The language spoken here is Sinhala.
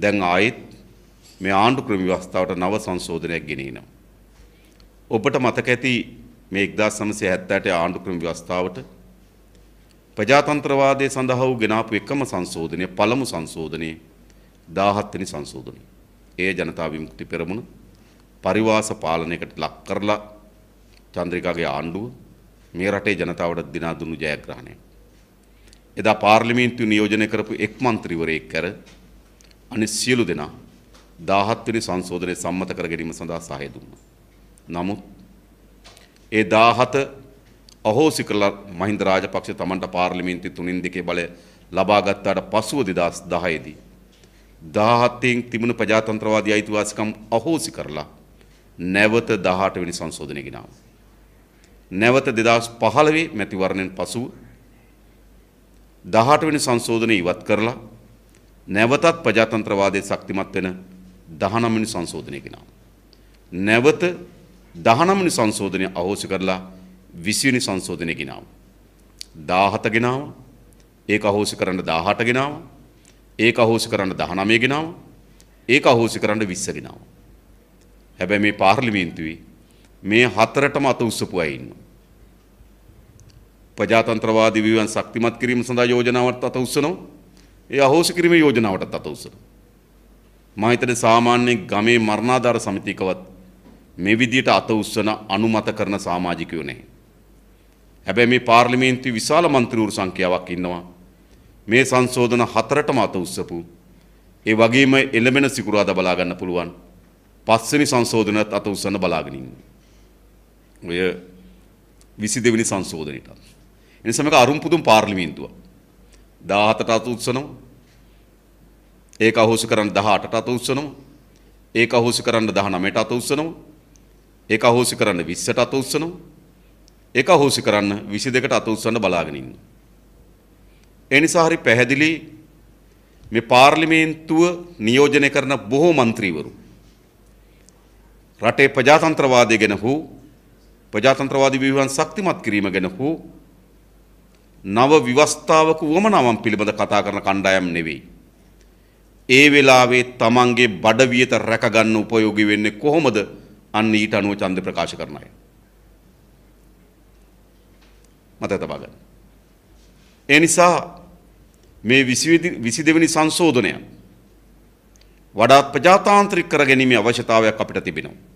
දැන් ආයෙත් මේ ආණ්ඩුක්‍රම ව්‍යවස්ථාවට නව සංශෝධනයක් ගෙනෙනවා. ඔබට මතක ඇති මේ 1978 ආණ්ඩුක්‍රම ව්‍යවස්ථාවට ප්‍රජාතන්ත්‍රවාදය සඳහා වූ ගෙනාපු එකම සංශෝධනය පළමු සංශෝධනය 17 වෙනි සංශෝධනය. ඒ ජනතා විමුක්ති පෙරමුණ පරිවාස පාලනයකට ලක් කරලා චන්ද්‍රිකාගේ ආණ්ඩුව මේ රටේ ජනතාවට දිනා දුන්නු ජයග්‍රහණයක්. එදා පාර්ලිමේන්තු නියෝජනය කරපු එක් මන්ත්‍රීවරයෙක් කර අනි සියලු දෙනා දාහත්වනි සංශෝධනය සම්මත කර ගැනීම සඳහා සහය දුන්නා. නමුත් ඒ දාහත අහෝසි කරලා මහින්ද රාජපක්ෂ තමන්ට පාර්ලිමේන්ති තුනින් දෙකේ බලය ලබා ගත්තාට පසුව 2010 දී 17න් තිබුණු ප්‍රජාතන්ත්‍රවාදී අයිතිවාසිකම් අහෝසි කරලා නැවත 18 වෙනි සංශෝධනය ගෙනාවා. නැවත 2015 මැතිවරණයෙන් පසුව 18 වෙනි සංශෝධනය ඉවත් කරලා නැවතත් ප්‍රජාතන්ත්‍රවාදය ශක්තිමත් වෙන දහනමනි සංශෝධනය කෙනා. නැවත දහනමනි සංශෝධනය අහෝසි කරලා විසිවනි සංශෝධනය ගෙනාව. දාහත ගෙනාව ඒක අහෝසි කරන්න දාහට ගෙනාව ඒක අහෝසි කරන්න දහනමය ගෙනාව ඒක අහෝසි කරන්න විස්ස ගෙනාව. හැබැ මේ පාර්ලිමේන්තුවයි මේ හතරටම අත උස්සපු අයින්න. ප්‍රජාතන්ත්‍රවාදී වීවන් ශක්තිමත් කිරීම සඳහා යෝජනාවට අත උස්සනවා ඒ අහෝසි කිරීමේ යෝජනාවටත් අත උසන. මම හිතන්නේ සාමාන්‍ය ගමේ මරණාධාර සමිතියකවත් මේ විදියට අත උස්සන අනුමත කරන සමාජිකයෝ නැහැ. හැබැයි මේ පාර්ලිමේන්තුවේ විශාල മന്ത്രിවරු සංඛ්‍යාවක් ඉන්නවා. මේ සංශෝධන හතරටම අත උස්සපු. ඒ වගේම එළඹෙන සිකුරාදා බලා ගන්න පුළුවන්. පස්වෙනි සංශෝධනයත් අත උස්සන බලාගෙන ඉන්නේ. ඔය 22 වෙනි සංශෝධනෙට. එනිසා මේක අරුම්පුදුම් පාර්ලිමේන්තුවක්. දාහතට අත උත්සනවා. ඒක අහෝසි කරන්න දහටට අත උත්සනවා. ඒක අහෝසි කරන්න දහනමට අත උත්සනවා. ඒක අහෝසි කරන්න විස්සට අත උත්සනවා. ඒක අහෝසි කරන්න විසි දෙකට අත උත්සන්න බලාගෙන ඉන්න. එනිසා හරි පැහැදිලි මේ පාර්ලිමේන්තුව නියෝජනය කරන බොහෝ මන්ත්‍රීවරු රටේ ප්‍රජාතන්ත්‍රවාදය ගැන හෝ ප්‍රජාතන්ත්‍රවාදී විවිධන් ශක්තිමත් කිරීම ගැන හෝ නව විවස්ථාවක වුවමනාවන් පිළිබඳ කතා කරන කණ්ඩායම් නෙවෙයි. ඒ වෙලාවේ තමන්ගේ බඩවියත රැකගන්න උපයෝගී වෙන්නේ කොහොමද අන්න ඊට අනුව ඡන්ද ප්‍රකාශ කරන අය. මතක තබා ගන්න. ඒ නිසා මේ 22 වෙනි සංශෝධනය වඩාත් ප්‍රජාතාන්ත්‍රික කර ගැනීමේ අවශ්‍යතාවයක් අපිට තිබෙනවා.